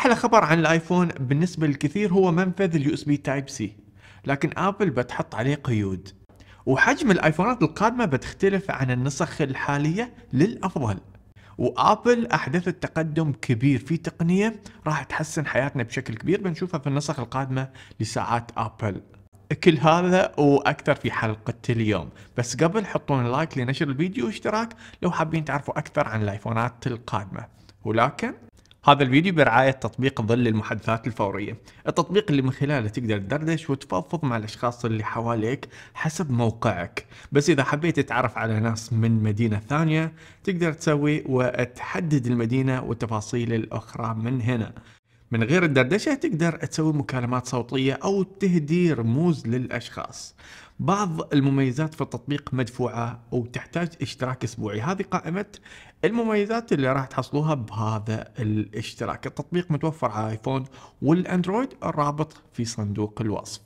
احلى خبر عن الايفون بالنسبه للكثير هو منفذ اليو اس بي تايب سي لكن ابل بتحط عليه قيود وحجم الايفونات القادمه بتختلف عن النسخ الحاليه للافضل وابل احدثت تقدم كبير في تقنيه راح تحسن حياتنا بشكل كبير بنشوفها في النسخ القادمه لساعات ابل كل هذا واكثر في حلقه اليوم بس قبل حطون لايك لنشر الفيديو واشتراك لو حابين تعرفوا اكثر عن الايفونات القادمه ولكن هذا الفيديو برعاية تطبيق ظل المحادثات الفورية التطبيق اللي من خلاله تقدر تدردش وتفضفض مع الأشخاص اللي حواليك حسب موقعك بس إذا حبيت تتعرف على ناس من مدينة ثانية تقدر تسوي وتحدد المدينة والتفاصيل الأخرى من هنا من غير الدردشة تقدر تسوي مكالمات صوتية أو تهدي رموز للأشخاص بعض المميزات في التطبيق مدفوعة وتحتاج اشتراك أسبوعي هذه قائمة المميزات اللي راح تحصلوها بهذا الاشتراك التطبيق متوفر على ايفون والاندرويد الرابط في صندوق الوصف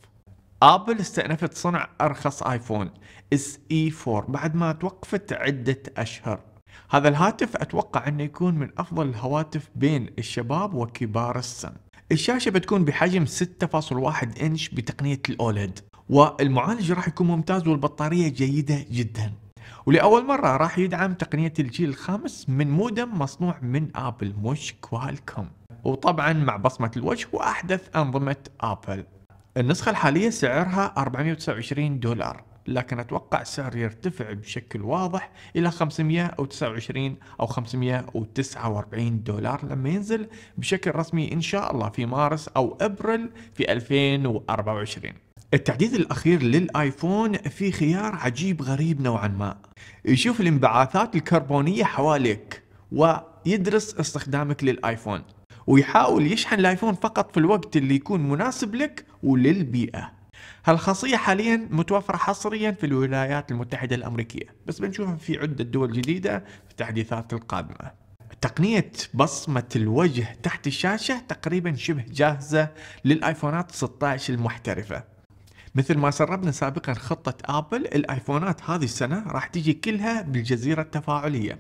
ابل استأنفت صنع ارخص ايفون اس اي 4 بعد ما توقفت عدة اشهر هذا الهاتف اتوقع انه يكون من افضل الهواتف بين الشباب وكبار السن الشاشة بتكون بحجم 6.1 انش بتقنية الاولد والمعالج راح يكون ممتاز والبطارية جيدة جدا ولأول مرة راح يدعم تقنية الجيل الخامس من مودم مصنوع من آبل مش كوالكوم وطبعا مع بصمة الوجه وأحدث أنظمة آبل النسخة الحالية سعرها 429 دولار لكن اتوقع السعر يرتفع بشكل واضح الى 529 او 549 دولار لما ينزل بشكل رسمي ان شاء الله في مارس او ابريل في 2024 التحديث الأخير للآيفون في خيار عجيب غريب نوعا ما يشوف الانبعاثات الكربونية حواليك ويدرس استخدامك للآيفون ويحاول يشحن الآيفون فقط في الوقت اللي يكون مناسب لك وللبيئة هالخاصية حاليا متوفرة حصريا في الولايات المتحدة الأمريكية بس بنشوفها في عدة دول جديدة في التحديثات القادمة تقنية بصمة الوجه تحت الشاشة تقريبا شبه جاهزة للآيفونات 16 المحترفة مثل ما سربنا سابقا خطة أبل الآيفونات هذه السنة راح تجي كلها بالجزيرة التفاعلية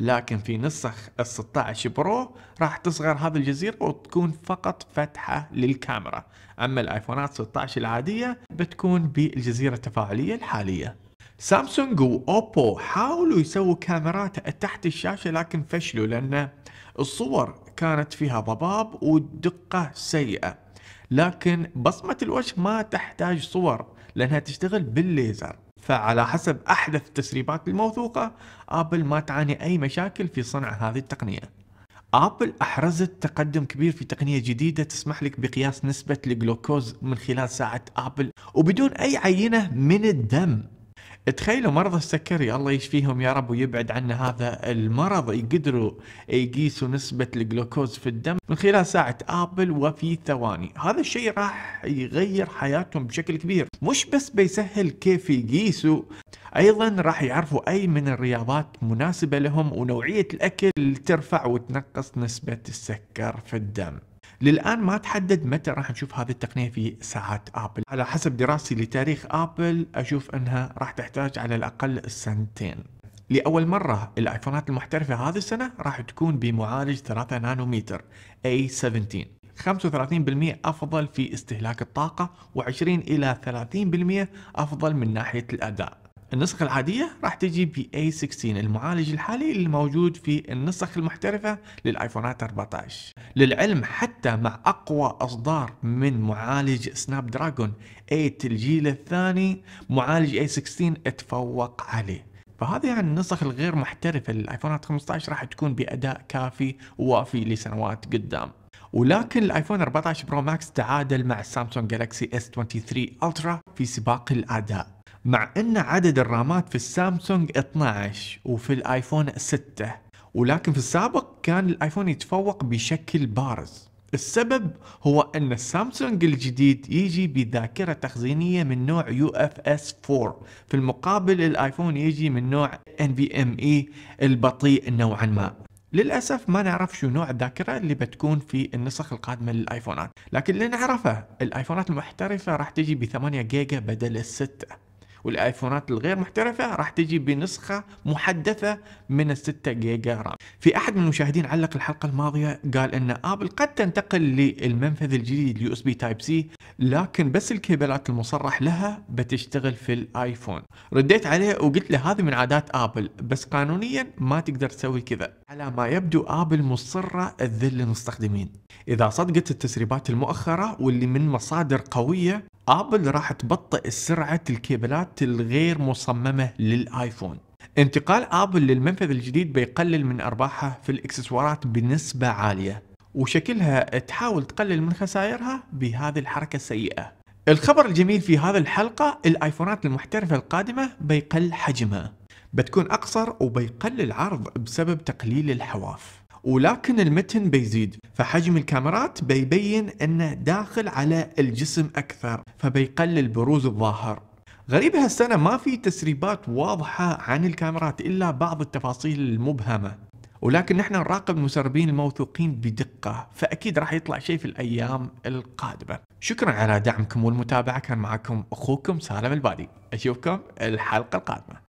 لكن في نسخ ال 16 برو راح تصغر هذه الجزيرة وتكون فقط فتحة للكاميرا أما الآيفونات 16 العادية بتكون بالجزيرة التفاعلية الحالية سامسونج وأوبو حاولوا يسووا كاميرات تحت الشاشة لكن فشلوا لأن الصور كانت فيها ضباب ودقة سيئة لكن بصمة الوجه ما تحتاج صور لأنها تشتغل بالليزر فعلى حسب أحدث التسريبات الموثوقة آبل ما تعاني أي مشاكل في صنع هذه التقنية آبل أحرزت تقدم كبير في تقنية جديدة تسمح لك بقياس نسبة الجلوكوز من خلال ساعة آبل وبدون أي عينة من الدم تخيلوا مرضى السكري الله يشفيهم يا رب ويبعد عنا هذا المرض يقدروا يقيسوا نسبة الجلوكوز في الدم من خلال ساعة آبل وفي ثواني هذا الشيء راح يغير حياتهم بشكل كبير مش بس بيسهل كيف يقيسوا ايضا راح يعرفوا اي من الرياضات مناسبه لهم ونوعيه الاكل اللي ترفع وتنقص نسبه السكر في الدم للآن ما تحدد متى راح نشوف هذه التقنية في ساعات أبل على حسب دراستي لتاريخ أبل أشوف أنها راح تحتاج على الأقل سنتين لأول مرة الآيفونات المحترفة هذه السنة راح تكون بمعالج 3 نانومتر A17 35% أفضل في استهلاك الطاقة و20 إلى 30% أفضل من ناحية الأداء النسخ العادية راح تجي ب A16 المعالج الحالي اللي موجود في النسخ المحترفة للآيفونات 14 للعلم حتى مع أقوى أصدار من معالج سناب دراجون 8 الجيل الثاني معالج A16 اتفوق عليه فهذه يعني النسخ الغير محترفة للآيفونات 15 راح تكون بأداء كافي ووافي لسنوات قدام ولكن الايفون 14 برو ماكس تعادل مع السامسونج جالكسي اس 23 الترا في سباق الاداء مع ان عدد الرامات في السامسونج 12 وفي الايفون 6 ولكن في السابق كان الايفون يتفوق بشكل بارز السبب هو ان السامسونج الجديد يجي بذاكرة تخزينية من نوع UFS 4 في المقابل الايفون يجي من نوع NVMe البطيء نوعا ما للأسف ما نعرف شو نوع الذاكرة اللي بتكون في النسخ القادمة للآيفونات لكن اللي نعرفه الآيفونات المحترفة راح تجي ب 8 جيجا بدل الستة والايفونات الغير محترفه راح تجي بنسخه محدثه من ال 6 جيجا رام في احد من المشاهدين علق الحلقه الماضيه قال ان ابل قد تنتقل للمنفذ الجديد اليو اس بي تايب سي لكن بس الكيبلات المصرح لها بتشتغل في الايفون رديت عليه وقلت له هذه من عادات ابل بس قانونيا ما تقدر تسوي كذا على ما يبدو ابل مصره تذل المستخدمين اذا صدقت التسريبات المؤخره واللي من مصادر قويه ابل راح تبطئ سرعه الكيبلات الغير مصممه للايفون انتقال ابل للمنفذ الجديد بيقلل من ارباحها في الاكسسوارات بنسبة عالية وشكلها تحاول تقلل من خسائرها بهذه الحركة السيئة الخبر الجميل في هذه الحلقة الايفونات المحترفة القادمة بيقل حجمها بتكون اقصر وبيقل العرض بسبب تقليل الحواف ولكن المتن بيزيد فحجم الكاميرات بيبين انه داخل على الجسم اكثر فبيقلل بروز الظاهر غريب هالسنة ما في تسريبات واضحة عن الكاميرات إلا بعض التفاصيل المبهمة ولكن نحن نراقب المسربين الموثوقين بدقة فأكيد راح يطلع شيء في الأيام القادمة شكرا على دعمكم والمتابعة كان معكم أخوكم سالم البادي أشوفكم الحلقة القادمة